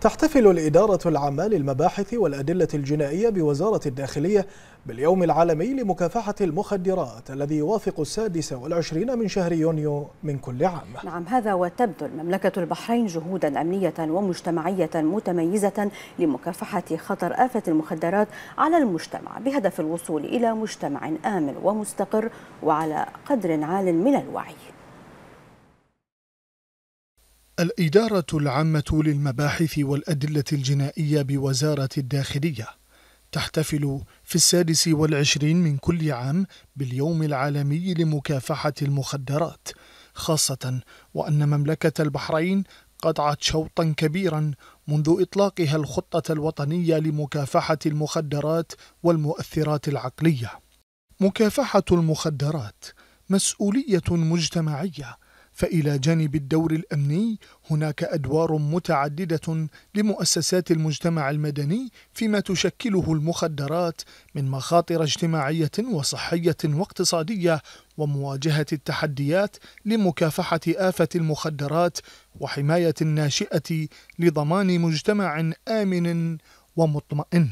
تحتفل الإدارة العامة للمباحث والأدلة الجنائية بوزارة الداخلية باليوم العالمي لمكافحة المخدرات الذي يوافق السادس والعشرين من شهر يونيو من كل عام نعم هذا وتبذل مملكة البحرين جهودا أمنية ومجتمعية متميزة لمكافحة خطر آفة المخدرات على المجتمع بهدف الوصول إلى مجتمع آمن ومستقر وعلى قدر عال من الوعي الإدارة العامة للمباحث والأدلة الجنائية بوزارة الداخلية تحتفل في السادس والعشرين من كل عام باليوم العالمي لمكافحة المخدرات خاصة وأن مملكة البحرين قطعت شوطا كبيرا منذ إطلاقها الخطة الوطنية لمكافحة المخدرات والمؤثرات العقلية مكافحة المخدرات مسؤولية مجتمعية فإلى جانب الدور الأمني هناك أدوار متعددة لمؤسسات المجتمع المدني فيما تشكله المخدرات من مخاطر اجتماعية وصحية واقتصادية ومواجهة التحديات لمكافحة آفة المخدرات وحماية الناشئة لضمان مجتمع آمن ومطمئن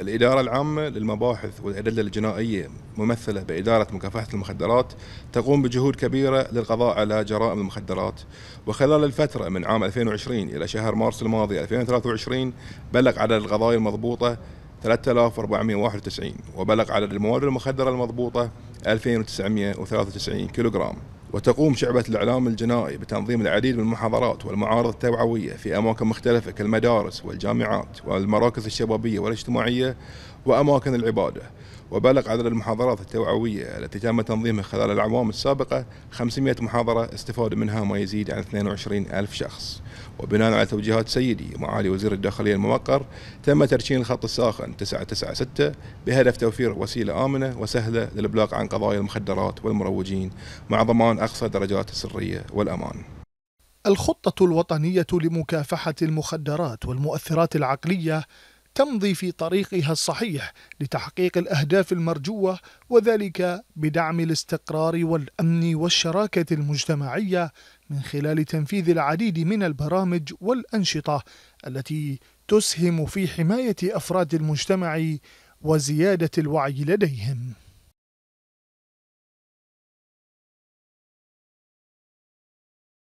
الإدارة العامة للمباحث والأدلة الجنائية ممثلة بإدارة مكافحة المخدرات تقوم بجهود كبيرة للقضاء على جرائم المخدرات وخلال الفترة من عام 2020 إلى شهر مارس الماضي 2023 بلغ عدد القضايا المضبوطة 3491 وبلغ عدد المواد المخدرة المضبوطة 2993 كيلوغرام وتقوم شعبة الإعلام الجنائي بتنظيم العديد من المحاضرات والمعارض التوعوية في أماكن مختلفة كالمدارس والجامعات والمراكز الشبابية والاجتماعية وأماكن العبادة وبلغ عدد المحاضرات التوعوية التي تم تنظيمها خلال الأعوام السابقة 500 محاضرة استفاد منها ما يزيد عن 22 ألف شخص وبناء على توجيهات سيدي معالي وزير الداخلية الموقر تم ترشين الخط الساخن 996 بهدف توفير وسيلة آمنة وسهلة للإبلاغ عن قضايا المخدرات والمروجين مع ضمان أقصى درجات السرية والأمان الخطة الوطنية لمكافحة المخدرات والمؤثرات العقلية تمضي في طريقها الصحيح لتحقيق الأهداف المرجوة وذلك بدعم الاستقرار والأمن والشراكة المجتمعية من خلال تنفيذ العديد من البرامج والأنشطة التي تسهم في حماية أفراد المجتمع وزيادة الوعي لديهم